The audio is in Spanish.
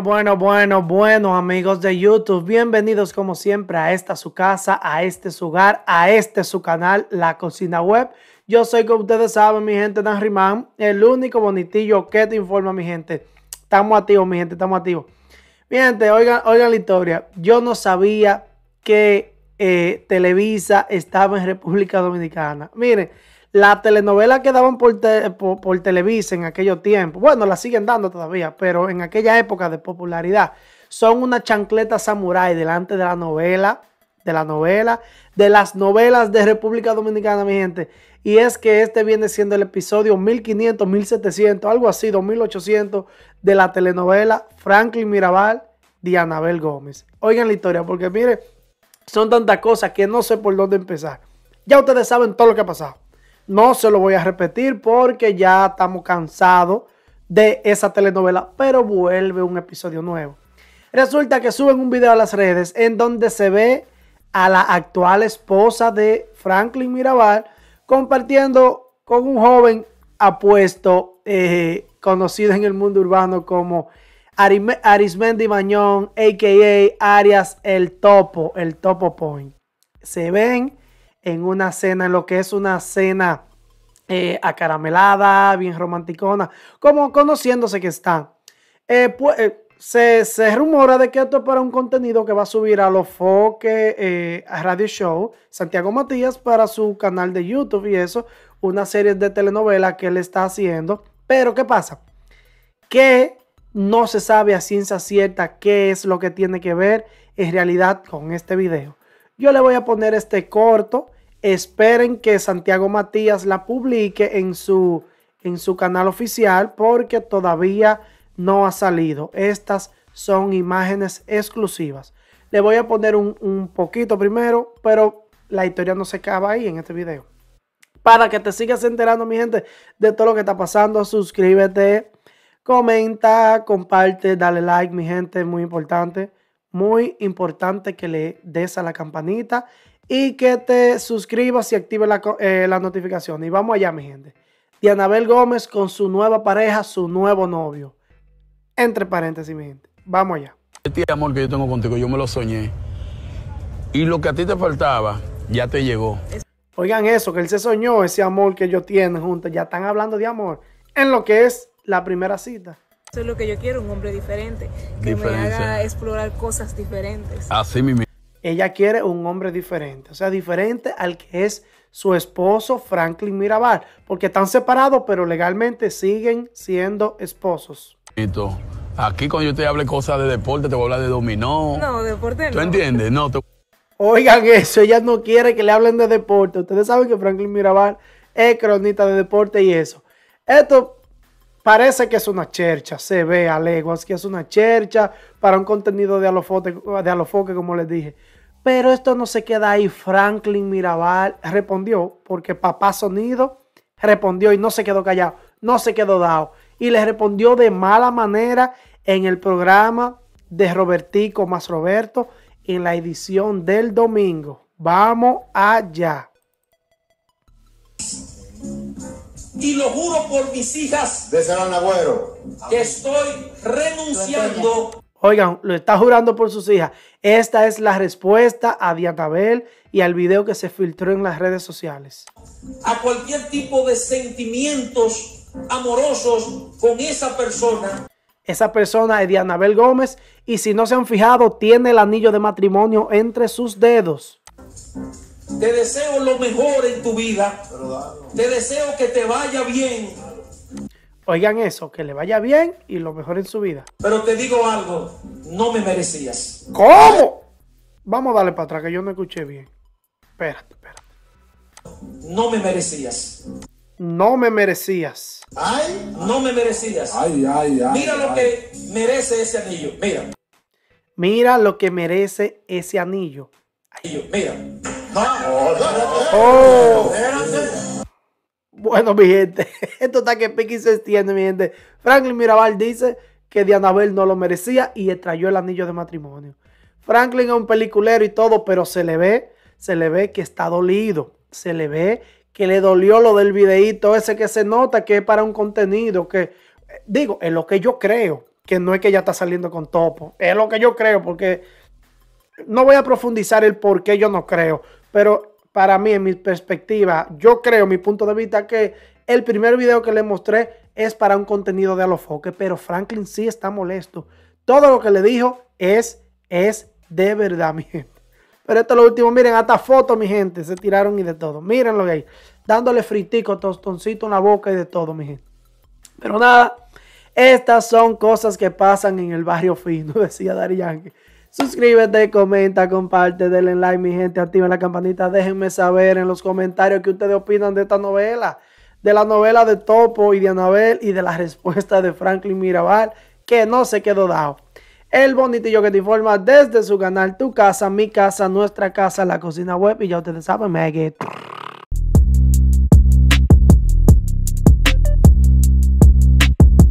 Bueno, bueno, bueno, amigos de YouTube, bienvenidos como siempre a esta su casa, a este su hogar, a este su canal, La Cocina Web. Yo soy, como ustedes saben, mi gente, Dan Rimán, el único bonitillo que te informa, mi gente. Estamos activos, mi gente, estamos activos. Mi gente, oigan, oigan la historia. Yo no sabía que eh, Televisa estaba en República Dominicana. Miren la telenovela que daban por, por, Televisa en aquellos tiempos, bueno, la siguen dando todavía, pero en aquella época de popularidad, son una chancleta samurai delante de la novela, de la novela, de las novelas de República Dominicana, mi gente. Y es que este viene siendo el episodio 1500, 1700, algo así, 2800 de la telenovela Franklin Mirabal de Anabel Gómez. Oigan la historia, porque mire, son tantas cosas que no sé por dónde empezar. Ya ustedes saben todo lo que ha pasado. No se lo voy a repetir porque ya estamos cansados de esa telenovela, pero vuelve un episodio nuevo. Resulta que suben un video a las redes en donde se ve a la actual esposa de Franklin Mirabal compartiendo con un joven apuesto eh, conocido en el mundo urbano como Arismendi Mañón, a.k.a. Arias El Topo, el Topo Point. Se ven en una cena, en lo que es una cena eh, acaramelada, bien romanticona, como conociéndose que están. Eh, eh, se, se, rumora de que esto es para un contenido que va a subir a los Foque Radio Show, Santiago Matías, para su canal de YouTube y eso, una serie de telenovela que él está haciendo. Pero, ¿qué pasa? Que no se sabe a ciencia cierta qué es lo que tiene que ver en realidad con este video. Yo le voy a poner este corto esperen que Santiago Matías la publique en su, en su canal oficial porque todavía no ha salido. Estas son imágenes exclusivas. Le voy a poner un, un poquito primero, pero la historia no se acaba ahí en este video. Para que te sigas enterando, mi gente, de todo lo que está pasando, suscríbete, comenta, comparte, dale like, mi gente, es muy importante. Muy importante que le des a la campanita y que te suscribas y actives la, eh, notificación. Y vamos allá, mi gente. Dianabel Gómez con su nueva pareja, su nuevo novio. Entre paréntesis, mi gente. Vamos allá. Este amor que yo tengo contigo, yo me lo soñé. Y lo que a ti te faltaba, ya te llegó. Oigan eso, que él se soñó, ese amor que yo tienen juntos. Ya están hablando de amor en lo que es la primera cita. Eso es lo que yo quiero, un hombre diferente, que me haga explorar cosas diferentes. Así mismo ella quiere un hombre diferente, o sea, diferente al que es su esposo Franklin Mirabal, porque están separados, pero legalmente siguen siendo esposos. Aquí cuando yo te hable cosas de deporte, te voy a hablar de dominó. No, deporte no. ¿Tú entiendes? No. Oigan eso, ella no quiere que le hablen de deporte. Ustedes saben que Franklin Mirabal es cronista de deporte y eso. Esto Parece que es una chercha, se ve a leguas que es una chercha para un contenido de alofoque, de alofoque, como les dije. Pero esto no se queda ahí. Franklin Mirabal respondió, porque papá sonido respondió y no se quedó callado, no se quedó dado. Y le respondió de mala manera en el programa de Robertico más Roberto en la edición del domingo. Vamos allá y lo juro por mis hijas de Serán Agüero que estoy renunciando. Oigan, lo está jurando por sus hijas. Esta es la respuesta a Dianabel y al video que se filtró en las redes sociales. A cualquier tipo de sentimientos amorosos con esa persona. Esa persona es Dianabel Gómez y si no se han fijado, tiene el anillo de matrimonio entre sus dedos. Te deseo lo mejor en tu vida. Te deseo que te vaya bien. Oigan eso, que le vaya bien y lo mejor en su vida. Pero te digo algo, no me merecías. ¿Cómo? Vamos a darle para atrás, que yo no escuché bien. Espérate, espérate. No me merecías. No me merecías. Ay, no me merecías. Ay, ay, ay. Mira lo que merece ese anillo. Mira. Mira lo que merece ese anillo. Mira oh. Bueno, mi gente, esto está que Piqui se extiende, mi gente. Franklin Mirabal dice que Dianabel no lo merecía y trayó el anillo de matrimonio. Franklin es un peliculero y todo, pero se le ve, se le ve que está dolido. Se le ve que le dolió lo del videíto ese que se nota que es para un contenido que, eh, digo, es lo que yo creo, que no es que ya está saliendo con topo. Es lo que yo creo, porque no voy a profundizar el por qué yo no creo, pero para mí, en mi perspectiva, yo creo, mi punto de vista, que el primer video que le mostré es para un contenido de alofoque, pero Franklin sí está molesto. Todo lo que le dijo es, es de verdad, mi gente. Pero esto es lo último, miren, hasta fotos, mi gente, se tiraron y de todo. Miren lo dándole fritico, tostoncito en la boca y de todo, mi gente. Pero nada, estas son cosas que pasan en el barrio fino, decía Dari Yankee. Suscríbete, comenta, comparte, denle like, mi gente, activa la campanita. Déjenme saber en los comentarios qué ustedes opinan de esta novela, de la novela de Topo y de Anabel y de la respuesta de Franklin Mirabal, que no se quedó dado. El bonitillo que te informa desde su canal, tu casa, mi casa, nuestra casa, la cocina web. Y ya ustedes saben, me hay